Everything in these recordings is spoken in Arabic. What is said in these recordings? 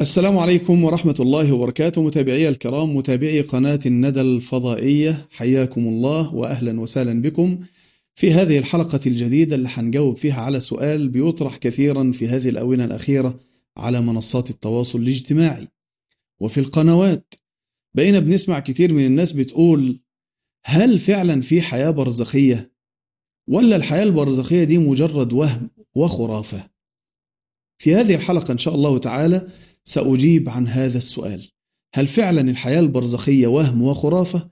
السلام عليكم ورحمة الله وبركاته متابعي الكرام متابعي قناة الندى الفضائية حياكم الله وأهلا وسهلا بكم في هذه الحلقة الجديدة اللي هنجاوب فيها على سؤال بيطرح كثيرا في هذه الآونة الأخيرة على منصات التواصل الاجتماعي وفي القنوات بقينا بنسمع كثير من الناس بتقول هل فعلا في حياة برزخية ولا الحياة البرزخية دي مجرد وهم وخرافة في هذه الحلقة إن شاء الله تعالى سأجيب عن هذا السؤال هل فعلا الحياة البرزخية وهم وخرافة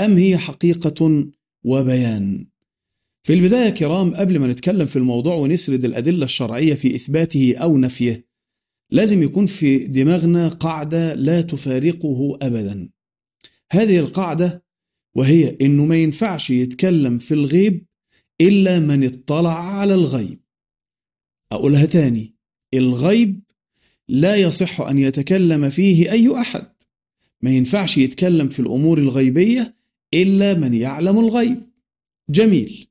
أم هي حقيقة وبيان في البداية كرام قبل ما نتكلم في الموضوع ونسرد الأدلة الشرعية في إثباته أو نفيه لازم يكون في دماغنا قاعدة لا تفارقه أبدا هذه القاعدة وهي أنه ما ينفعش يتكلم في الغيب إلا من اطلع على الغيب أقولها تاني الغيب لا يصح أن يتكلم فيه أي أحد ما ينفعش يتكلم في الأمور الغيبية إلا من يعلم الغيب جميل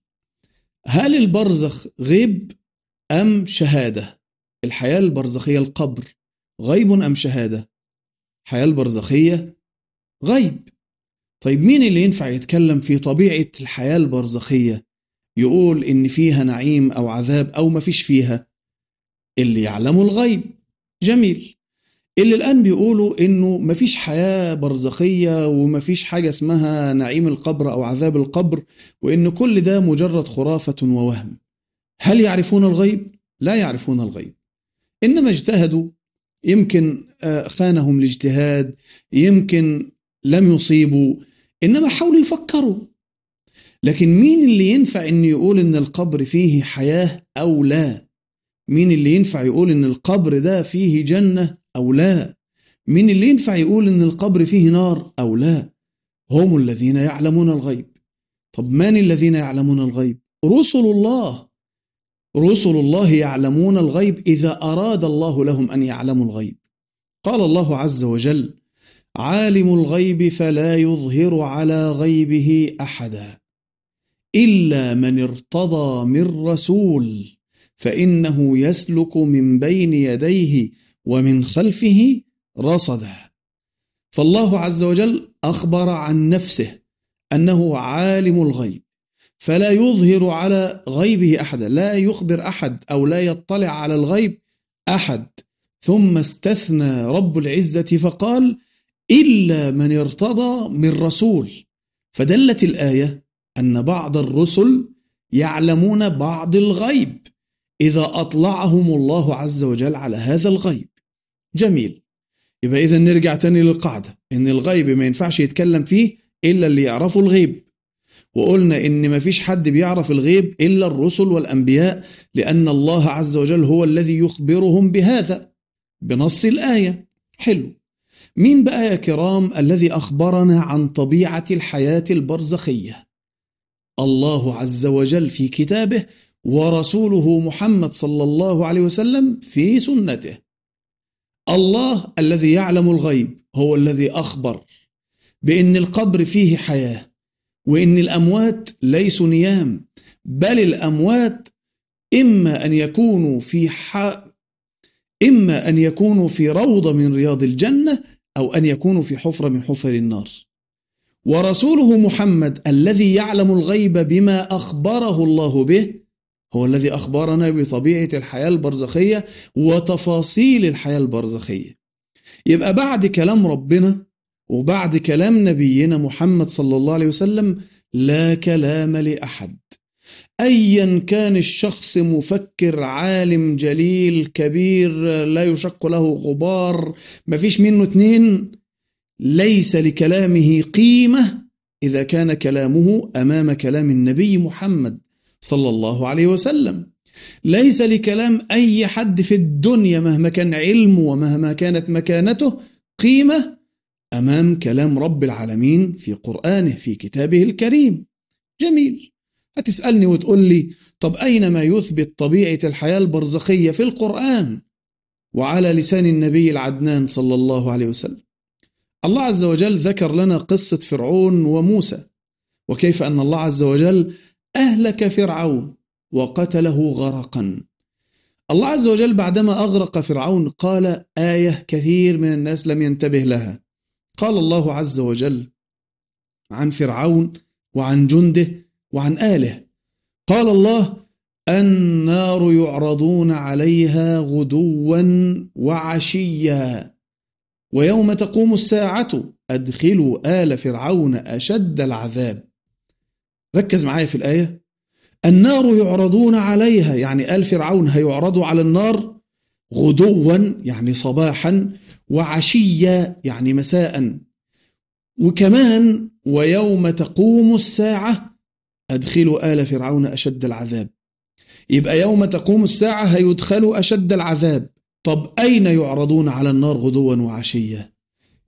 هل البرزخ غيب أم شهادة الحياة البرزخية القبر غيب أم شهادة الحياة البرزخية غيب طيب مين اللي ينفع يتكلم في طبيعة الحياة البرزخية يقول إن فيها نعيم أو عذاب أو ما فيش فيها اللي يعلموا الغيب جميل اللي الآن بيقولوا إنه ما فيش حياة برزخية وما فيش حاجة اسمها نعيم القبر أو عذاب القبر وإن كل ده مجرد خرافة ووهم هل يعرفون الغيب؟ لا يعرفون الغيب إنما اجتهدوا يمكن آه، خانهم الاجتهاد يمكن لم يصيبوا إنما حاولوا يفكروا لكن مين اللي ينفع انه يقول ان القبر فيه حياه او لا مين اللي ينفع يقول ان القبر ده فيه جنه او لا مين اللي ينفع يقول ان القبر فيه نار او لا هم الذين يعلمون الغيب طب من الذين يعلمون الغيب رسل الله رسل الله يعلمون الغيب اذا اراد الله لهم ان يعلموا الغيب قال الله عز وجل عالم الغيب فلا يظهر على غيبه احدا إلا من ارتضى من رسول فإنه يسلك من بين يديه ومن خلفه رصدا فالله عز وجل أخبر عن نفسه أنه عالم الغيب فلا يظهر على غيبه أحدا لا يخبر أحد أو لا يطلع على الغيب أحد ثم استثنى رب العزة فقال إلا من ارتضى من رسول فدلت الآية أن بعض الرسل يعلمون بعض الغيب إذا أطلعهم الله عز وجل على هذا الغيب جميل يبقى إذا نرجع تاني للقاعدة إن الغيب ما ينفعش يتكلم فيه إلا اللي يعرفوا الغيب وقلنا إن ما فيش حد بيعرف الغيب إلا الرسل والأنبياء لأن الله عز وجل هو الذي يخبرهم بهذا بنص الآية حلو مين بقى يا كرام الذي أخبرنا عن طبيعة الحياة البرزخية الله عز وجل في كتابه ورسوله محمد صلى الله عليه وسلم في سنته الله الذي يعلم الغيب هو الذي أخبر بأن القبر فيه حياة وأن الأموات ليسوا نيام بل الأموات إما أن يكونوا في ح... إما أن يكونوا في روضة من رياض الجنة أو أن يكونوا في حفرة من حفر النار ورسوله محمد الذي يعلم الغيب بما اخبره الله به هو الذي اخبرنا بطبيعه الحياه البرزخيه وتفاصيل الحياه البرزخيه. يبقى بعد كلام ربنا وبعد كلام نبينا محمد صلى الله عليه وسلم لا كلام لاحد. ايا كان الشخص مفكر عالم جليل كبير لا يشق له غبار مفيش منه اتنين ليس لكلامه قيمة إذا كان كلامه أمام كلام النبي محمد صلى الله عليه وسلم ليس لكلام أي حد في الدنيا مهما كان علمه ومهما كانت مكانته قيمة أمام كلام رب العالمين في قرآنه في كتابه الكريم جميل هتسألني وتقول لي طب أين ما يثبت طبيعة الحياة البرزخية في القرآن وعلى لسان النبي العدنان صلى الله عليه وسلم الله عز وجل ذكر لنا قصة فرعون وموسى وكيف أن الله عز وجل أهلك فرعون وقتله غرقا الله عز وجل بعدما أغرق فرعون قال آية كثير من الناس لم ينتبه لها قال الله عز وجل عن فرعون وعن جنده وعن آله قال الله النار يعرضون عليها غدوا وعشيا ويوم تقوم الساعة أدخلوا آل فرعون أشد العذاب ركز معايا في الآية النار يعرضون عليها يعني آل فرعون هيعرضوا على النار غدوا يعني صباحا وعشيا يعني مساء وكمان ويوم تقوم الساعة أدخلوا آل فرعون أشد العذاب يبقى يوم تقوم الساعة هيدخلوا أشد العذاب طب أين يعرضون على النار غدوا وعشية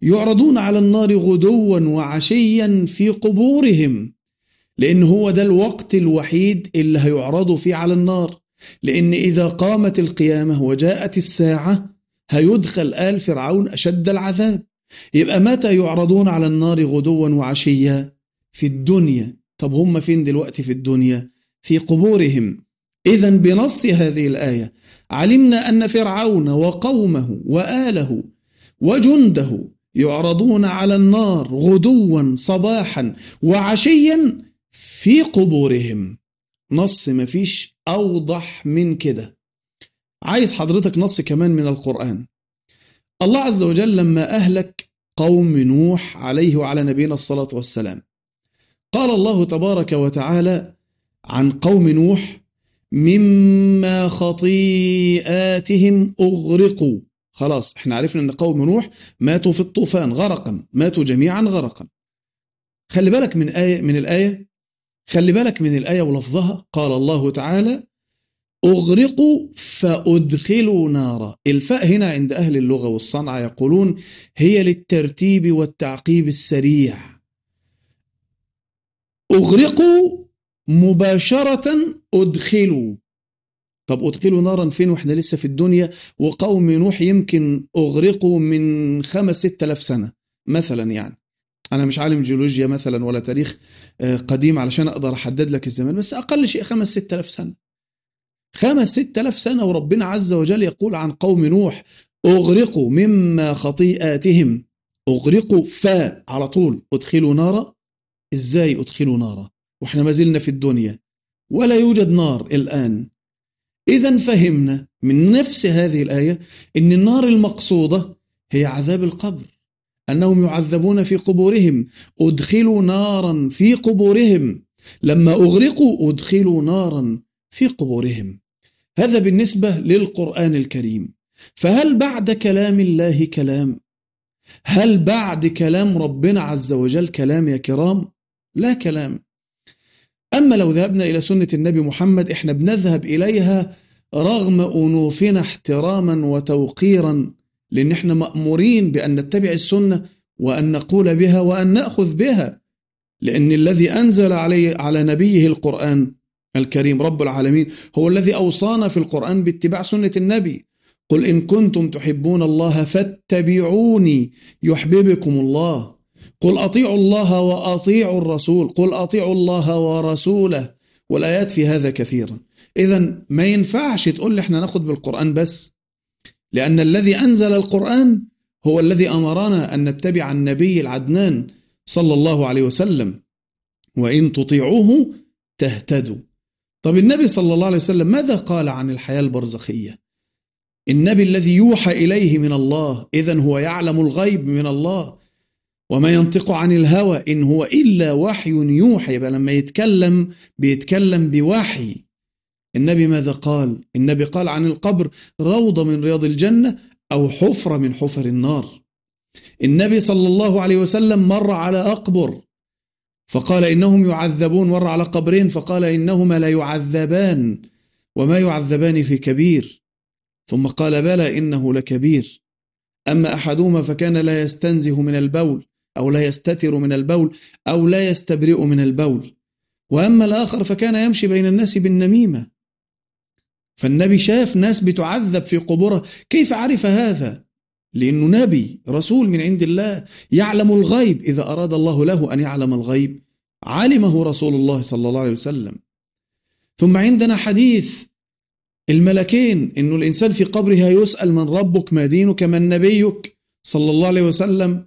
يعرضون على النار غدوا وعشيا في قبورهم لأن هو ده الوقت الوحيد اللي هيعرضوا فيه على النار لأن إذا قامت القيامة وجاءت الساعة هيدخل آل فرعون أشد العذاب يبقى متى يعرضون على النار غدوا وعشيا في الدنيا طب هم فين دلوقتي في الدنيا في قبورهم إذا بنص هذه الآية علمنا أن فرعون وقومه وآله وجنده يعرضون على النار غدوا صباحا وعشيا في قبورهم نص مفيش أوضح من كده عايز حضرتك نص كمان من القرآن الله عز وجل لما أهلك قوم نوح عليه وعلى نبينا الصلاة والسلام قال الله تبارك وتعالى عن قوم نوح مما خطيئاتهم أغرقوا خلاص احنا عرفنا ان قوم نوح ماتوا في الطوفان غرقا ماتوا جميعا غرقا خلي بالك من آية من الآية خلي بالك من الآية ولفظها قال الله تعالى أغرقوا فأدخلوا نارا الفاء هنا عند أهل اللغة والصنعة يقولون هي للترتيب والتعقيب السريع أغرقوا مباشرة أدخلوا طب أدخلوا نارا فين وإحنا لسه في الدنيا وقوم نوح يمكن أغرقوا من خمس ستة آلاف سنة مثلا يعني أنا مش عالم جيولوجيا مثلا ولا تاريخ آه، قديم علشان أقدر أحدد لك الزمان بس أقل شيء خمس ستة آلاف سنة خمس ستة آلاف سنة وربنا عز وجل يقول عن قوم نوح أغرقوا مما خطيئاتهم أغرقوا ف على طول أدخلوا نارا إزاي أدخلوا نارا واحنا ما زلنا في الدنيا ولا يوجد نار الآن إذا فهمنا من نفس هذه الآية أن النار المقصودة هي عذاب القبر أنهم يعذبون في قبورهم أدخلوا نارا في قبورهم لما أغرقوا أدخلوا نارا في قبورهم هذا بالنسبة للقرآن الكريم فهل بعد كلام الله كلام؟ هل بعد كلام ربنا عز وجل كلام يا كرام؟ لا كلام أما لو ذهبنا إلى سنة النبي محمد إحنا بنذهب إليها رغم أنوفنا احتراما وتوقيرا لأن إحنا مأمورين بأن نتبع السنة وأن نقول بها وأن نأخذ بها لأن الذي أنزل عليه على نبيه القرآن الكريم رب العالمين هو الذي أوصانا في القرآن باتباع سنة النبي قل إن كنتم تحبون الله فاتبعوني يحببكم الله قل اطيعوا الله واطيعوا الرسول قل اطيعوا الله ورسوله والايات في هذا كثيرا اذا ما ينفعش تقول لي احنا ناخد بالقران بس لان الذي انزل القران هو الذي امرنا ان نتبع النبي العدنان صلى الله عليه وسلم وان تطيعوه تهتدوا طب النبي صلى الله عليه وسلم ماذا قال عن الحياه البرزخيه النبي الذي يوحى اليه من الله اذا هو يعلم الغيب من الله وما ينطق عن الهوى إن هو إلا وحي يوحى يبقى لما يتكلم بيتكلم بوحي النبي ماذا قال النبي قال عن القبر روضة من رياض الجنة أو حفرة من حفر النار النبي صلى الله عليه وسلم مر على أقبر فقال إنهم يعذبون مر على قبرين فقال إنهما لا يعذبان وما يعذبان في كبير ثم قال بلى إنه لكبير أما أحدهما فكان لا يستنزه من البول أو لا يستتر من البول أو لا يستبرئ من البول وأما الآخر فكان يمشي بين الناس بالنميمة فالنبي شاف ناس بتعذب في قبورها كيف عرف هذا؟ لأنه نبي رسول من عند الله يعلم الغيب إذا أراد الله له أن يعلم الغيب علمه رسول الله صلى الله عليه وسلم ثم عندنا حديث الملكين انه الانسان في قبرها يسال من ربك ما دينك من نبيك صلى الله عليه وسلم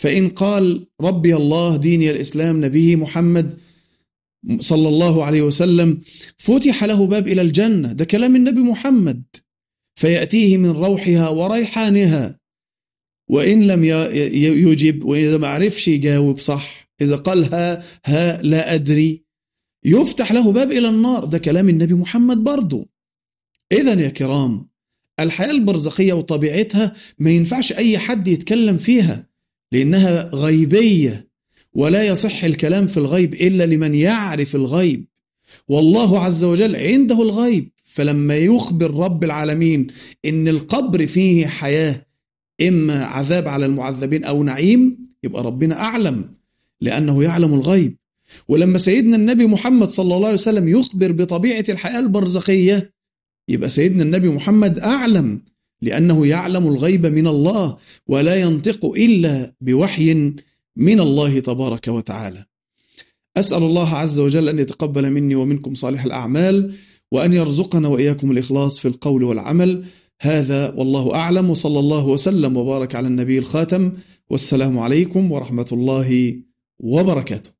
فإن قال ربي الله ديني الإسلام نبيه محمد صلى الله عليه وسلم فتح له باب إلى الجنة ده كلام النبي محمد فيأتيه من روحها وريحانها وإن لم يجب وإذا ما عرفش يجاوب صح إذا قال ها ها لا أدري يفتح له باب إلى النار ده كلام النبي محمد برضه إذا يا كرام الحياة البرزخية وطبيعتها ما ينفعش أي حد يتكلم فيها لأنها غيبية ولا يصح الكلام في الغيب إلا لمن يعرف الغيب والله عز وجل عنده الغيب فلما يخبر رب العالمين إن القبر فيه حياة إما عذاب على المعذبين أو نعيم يبقى ربنا أعلم لأنه يعلم الغيب ولما سيدنا النبي محمد صلى الله عليه وسلم يخبر بطبيعة الحياة البرزخية يبقى سيدنا النبي محمد أعلم لأنه يعلم الغيب من الله ولا ينطق إلا بوحي من الله تبارك وتعالى. أسأل الله عز وجل أن يتقبل مني ومنكم صالح الأعمال وأن يرزقنا وإياكم الإخلاص في القول والعمل هذا والله أعلم وصلى الله وسلم وبارك على النبي الخاتم والسلام عليكم ورحمة الله وبركاته.